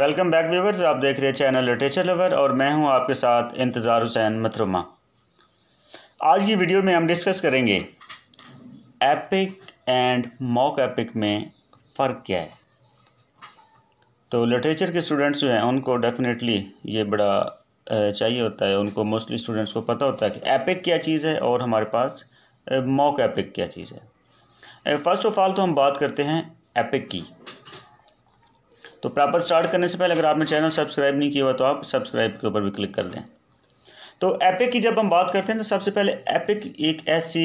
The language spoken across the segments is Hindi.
वेलकम बैक व्यूवर्स आप देख रहे हैं चैनल लिटरेचर लवर और मैं हूं आपके साथ इंतज़ार हुसैन मथरुमा आज की वीडियो में हम डिस्कस करेंगे एपिक एंड मॉक एपिक में फ़र्क क्या है तो लिटरेचर के स्टूडेंट्स जो हैं उनको डेफिनेटली ये बड़ा चाहिए होता है उनको मोस्टली स्टूडेंट्स को पता होता है कि एपिक क्या चीज़ है और हमारे पास मॉक एपिक क्या चीज़ है फर्स्ट ऑफ ऑल तो हम बात करते हैं एपिक की तो प्रॉपर स्टार्ट करने से पहले अगर आपने चैनल सब्सक्राइब नहीं किया हुआ तो आप सब्सक्राइब के ऊपर भी क्लिक कर दें तो एपिक की जब हम बात करते हैं तो सबसे पहले एपिक एक ऐसी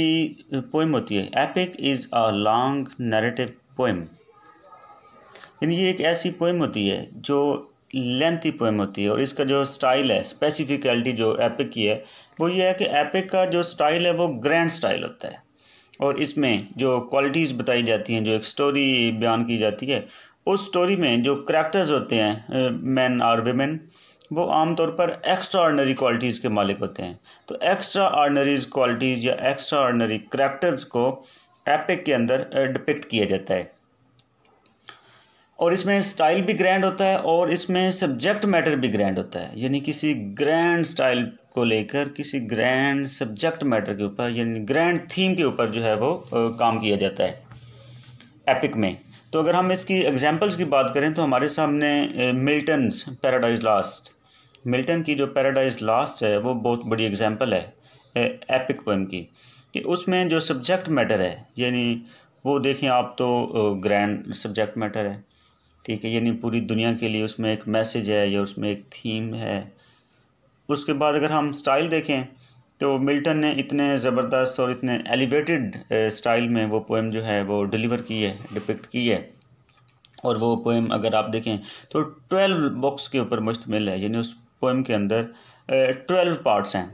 पोइम होती है epic is a long narrative poem यानी ये एक ऐसी पोइम होती है जो लेंथी पोइम होती है और इसका जो स्टाइल है स्पेसिफिकलिटी जो एपिक की है वो ये है कि एपिक का जो स्टाइल है वो ग्रैंड स्टाइल होता है और इसमें जो क्वालिटीज़ बताई जाती हैं जो एक स्टोरी बयान की जाती है उस स्टोरी में जो करैक्टर्स होते हैं मैन और वेमेन वो आमतौर पर एक्स्ट्रा ऑर्डनरी क्वालिटीज़ के मालिक होते हैं तो एक्स्ट्रा ऑर्डनरी क्वालिटीज़ या एक्स्ट्रा ऑर्डनरी करैक्टर्स को एपिक के अंदर डिपिक्ट किया जाता है और इसमें स्टाइल भी ग्रैंड होता है और इसमें सब्जेक्ट मैटर भी ग्रैंड होता है यानी किसी ग्रैंड स्टाइल को लेकर किसी ग्रैंड सब्जेक्ट मैटर के ऊपर यानी ग्रैंड थीम के ऊपर जो है वो काम किया जाता है एपिक में तो अगर हम इसकी एग्जांपल्स की बात करें तो हमारे सामने मिल्टन पैराडाइज लास्ट मिल्टन की जो पैराडाइज लास्ट है वो बहुत बड़ी एग्जांपल है एपिक पोइम की कि उसमें जो सब्जेक्ट मैटर है यानी वो देखें आप तो ग्रैंड सब्जेक्ट मैटर है ठीक है यानी पूरी दुनिया के लिए उसमें एक मैसेज है या उसमें एक थीम है उसके बाद अगर हम स्टाइल देखें तो मिल्टन ने इतने ज़बरदस्त और इतने एलिवेटेड स्टाइल में वो पोएम जो है वो डिलीवर की है डिपिक्ट की है और वो पोएम अगर आप देखें तो ट्वेल्व बॉक्स के ऊपर मुश्तमिल है यानी उस पोएम के अंदर ट्वेल्व पार्ट्स हैं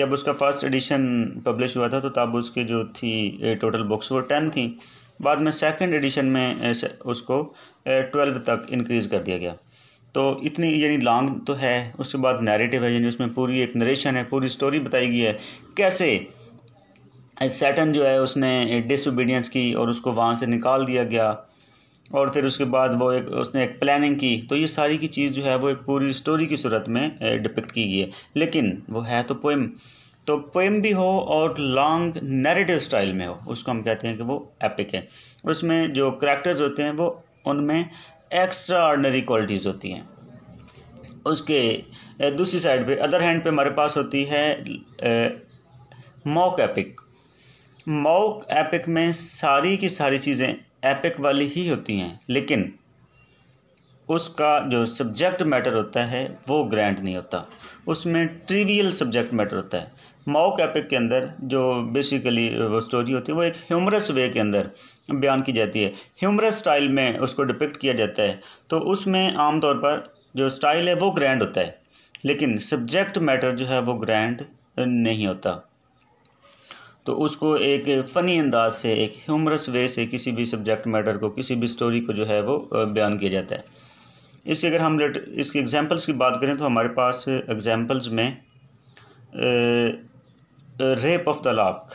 जब उसका फर्स्ट एडिशन पब्लिश हुआ था तो तब उसके जो थी टोटल बुक्स वो टेन थी बाद में सेकंड एडिशन में उसको ट्वेल्व तक इंक्रीज़ कर दिया गया तो इतनी यानी लॉन्ग तो है उसके बाद नैरेटिव है यानी उसमें पूरी एक नरेशन है पूरी स्टोरी बताई गई है कैसे सैटन जो है उसने डिसोबीडियंस की और उसको वहाँ से निकाल दिया गया और फिर उसके बाद वो एक उसने एक प्लानिंग की तो ये सारी की चीज़ जो है वो एक पूरी स्टोरी की सूरत में डिपिक्ट की गई है लेकिन वो है तो पोइम तो पोइम भी हो और लॉन्ग नैरेटिव स्टाइल में हो उसको हम कहते हैं कि वो एपिक है उसमें जो करैक्टर्स होते हैं वो उनमें एक्स्ट्रा ऑर्डनरी क्वालिटीज़ होती हैं उसके दूसरी साइड पे अदर हैंड पे हमारे पास होती है मॉक एपिक मॉक एपिक में सारी की सारी चीज़ें एपिक वाली ही होती हैं लेकिन उसका जो सब्जेक्ट मैटर होता है वो ग्रैंड नहीं होता उसमें ट्रिवियल सब्जेक्ट मैटर होता है माओ कैपिक के अंदर जो बेसिकली वो स्टोरी होती है वो एक ह्यूमरस वे के अंदर बयान की जाती है ह्यूमरस स्टाइल में उसको डिपिक्ट किया जाता है तो उसमें आमतौर पर जो स्टाइल है वो ग्रैंड होता है लेकिन सब्जेक्ट मैटर जो है वो ग्रैंड नहीं होता तो उसको एक फ़नी अंदाज से एक ह्यूमरस वे से किसी भी सब्जेक्ट मैटर को किसी भी स्टोरी को जो है वो बयान किया जाता है इसके अगर हम इसके एग्जांपल्स की बात करें तो हमारे पास एग्जांपल्स में rape of the lock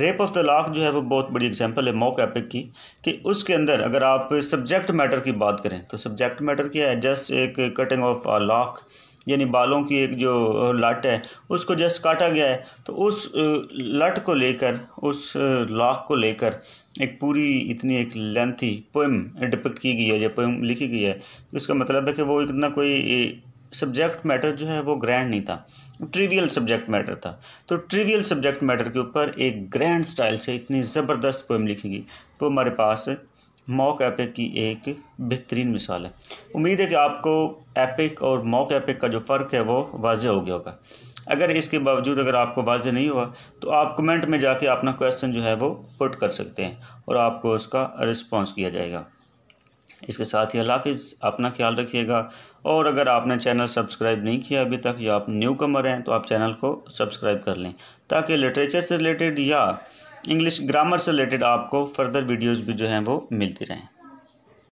rape of the lock जो है वो बहुत बड़ी एग्जांपल है मॉक एपिक की कि उसके अंदर अगर आप सब्जेक्ट मैटर की बात करें तो सब्जेक्ट मैटर क्या है जस्ट एक कटिंग ऑफ अ लॉक यानी बालों की एक जो लट है उसको जस्ट काटा गया है तो उस लट को लेकर उस लाक को लेकर एक पूरी इतनी एक लेंथी पोइम डिपिक्ट की गई है या पोइम लिखी गई है इसका मतलब है कि वो इतना कोई सब्जेक्ट मैटर जो है वो ग्रैंड नहीं था ट्रिवियल सब्जेक्ट मैटर था तो ट्रिवियल सब्जेक्ट मैटर के ऊपर एक ग्रैंड स्टाइल से इतनी ज़बरदस्त पोइम लिखी गई तो हमारे पास मॉक एपिक की एक बेहतरीन मिसाल है उम्मीद है कि आपको एपिक और मॉक एपिक का जो फ़र्क है वो वाजह हो गया होगा अगर इसके बावजूद अगर आपको वाजह नहीं हुआ तो आप कमेंट में जाके अपना क्वेश्चन जो है वो पुट कर सकते हैं और आपको उसका रिस्पॉन्स किया जाएगा इसके साथ ही अल्लाह हाफिज़ अपना ख्याल रखिएगा और अगर आपने चैनल सब्सक्राइब नहीं किया अभी तक या आप न्यू कमर हैं तो आप चैनल को सब्सक्राइब कर लें ताकि लिटरेचर से रिलेटेड या इंग्लिश ग्रामर से रिलेटेड आपको फर्दर वीडियोज़ भी जो हैं वो मिलती रहें